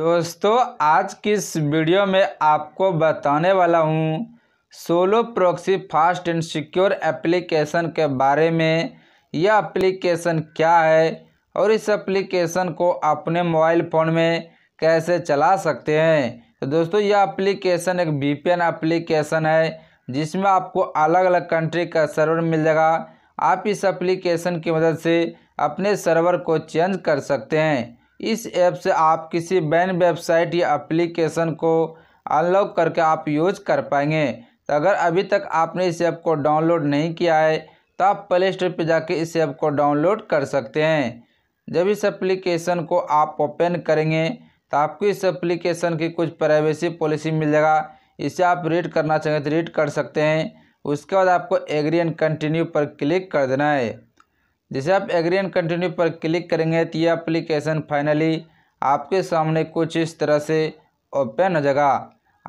दोस्तों आज की इस वीडियो में आपको बताने वाला हूँ Solo Proxy fast and secure application के बारे में यह एप्लीकेशन क्या है और इस एप्लीकेशन को अपने मोबाइल फ़ोन में कैसे चला सकते हैं तो दोस्तों यह एप्लीकेशन एक एन एप्लीकेशन है जिसमें आपको अलग अलग कंट्री का सर्वर मिल जाएगा आप इस एप्लीकेशन की मदद से अपने सर्वर को चेंज कर सकते हैं इस ऐप से आप किसी बैन वेबसाइट या एप्लीकेशन को अनलॉक करके आप यूज कर पाएंगे तो अगर अभी तक आपने इस ऐप को डाउनलोड नहीं किया है तो आप प्ले स्टोर पर जाके इस ऐप को डाउनलोड कर सकते हैं जब इस एप्लीकेशन को आप ओपन करेंगे तो आपको इस एप्लीकेशन की कुछ प्राइवेसी पॉलिसी मिल जाएगा इसे आप रीड करना चाहेंगे तो रीड कर सकते हैं उसके बाद आपको एग्री एंड कंटिन्यू पर क्लिक कर देना है जैसे आप एग्री एंड कंटिन्यू पर क्लिक करेंगे तो ये अप्लीकेशन फाइनली आपके सामने कुछ इस तरह से ओपन हो जाएगा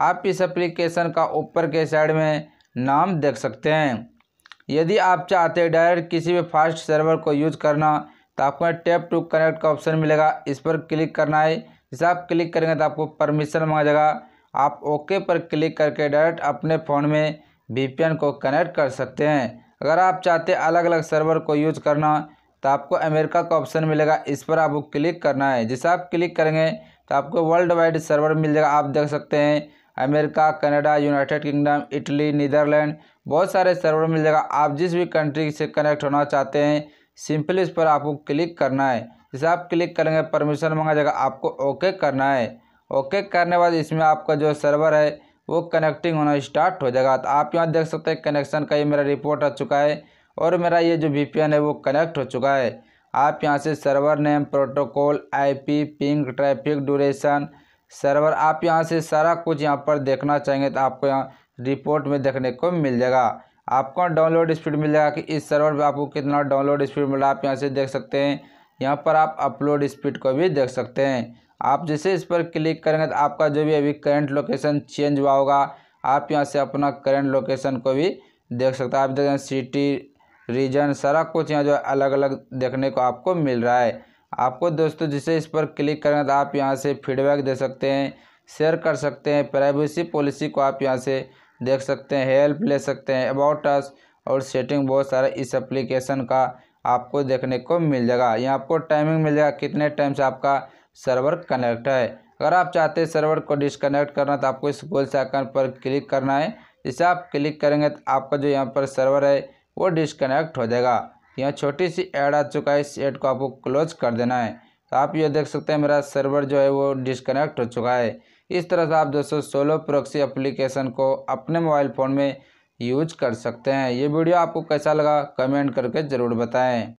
आप इस एप्लीकेशन का ऊपर के साइड में नाम देख सकते हैं यदि आप चाहते हैं डायरेक्ट किसी भी फास्ट सर्वर को यूज करना तो आपको टैप टू कनेक्ट का ऑप्शन मिलेगा इस पर क्लिक करना है जैसे आप क्लिक करेंगे तो आपको परमिशन मांगा जाएगा आप ओके पर क्लिक करके डायरेक्ट अपने फ़ोन में वीपीएन को कनेक्ट कर सकते हैं अगर आप चाहते अलग अलग सर्वर को यूज करना तो आपको अमेरिका का ऑप्शन मिलेगा इस पर आपको क्लिक करना है जैसे आप क्लिक करेंगे तो आपको वर्ल्ड वाइड सर्वर मिल जाएगा आप देख सकते हैं America Canada United Kingdom Italy Netherland बहुत सारे सर्वर मिल जाएगा आप जिस भी कंट्री से कनेक्ट होना चाहते हैं सिंपली इस पर आपको क्लिक करना है जैसे आप क्लिक करेंगे परमिशन मांगा जाएगा आपको ओके करना है ओके करने बाद इसमें आपका जो सर्वर है वो कनेक्टिंग होना स्टार्ट हो जाएगा तो आप यहाँ देख सकते हैं कनेक्शन का ये मेरा रिपोर्ट आ चुका है और मेरा ये जो वी है वो कनेक्ट हो चुका है आप यहाँ से server name protocol IP ping traffic duration server आप यहाँ से सारा कुछ यहाँ पर देखना चाहेंगे तो आपको यहाँ रिपोर्ट में देखने को मिल जाएगा आपको डाउनलोड स्पीड मिल जाएगा कि इस सर्वर पर आपको कितना डाउनलोड स्पीड मिला आप यहाँ से देख सकते हैं यहाँ पर आप अपलोड स्पीड को भी देख सकते हैं आप जैसे इस पर क्लिक करेंगे तो आपका जो भी अभी करंट लोकेशन चेंज हुआ होगा आप यहाँ से अपना करंट लोकेशन को भी देख सकते हैं आप देख सिटी रीजन सारा कुछ यहाँ जो अलग अलग देखने को आपको मिल रहा है आपको दोस्तों जिसे इस पर क्लिक करेंगे तो आप यहाँ से फीडबैक दे सकते हैं शेयर कर सकते हैं प्राइवेसी पॉलिसी को आप यहाँ से देख सकते हैं हेल्प ले सकते हैं अबाउट अस और सेटिंग बहुत सारा इस एप्लीकेशन का आपको देखने को मिल जाएगा यहाँ आपको टाइमिंग मिल जाएगा कितने टाइम से आपका सर्वर कनेक्ट है अगर आप चाहते हैं सर्वर को डिसकनेक्ट करना तो आपको इस गोल से आइकन पर क्लिक करना है जैसे आप क्लिक करेंगे तो आपका जो यहाँ पर सर्वर है वो डिसकनेक्ट हो जाएगा यहाँ छोटी सी ऐड आ चुका है इस ऐड को आपको क्लोज कर देना है तो आप ये देख सकते हैं मेरा सर्वर जो है वो डिसकनेक्ट हो चुका है इस तरह से आप दोस्तों सोलो प्रोक्सी अप्लीकेशन को अपने मोबाइल फ़ोन में यूज कर सकते हैं ये वीडियो आपको कैसा लगा कमेंट करके ज़रूर बताएँ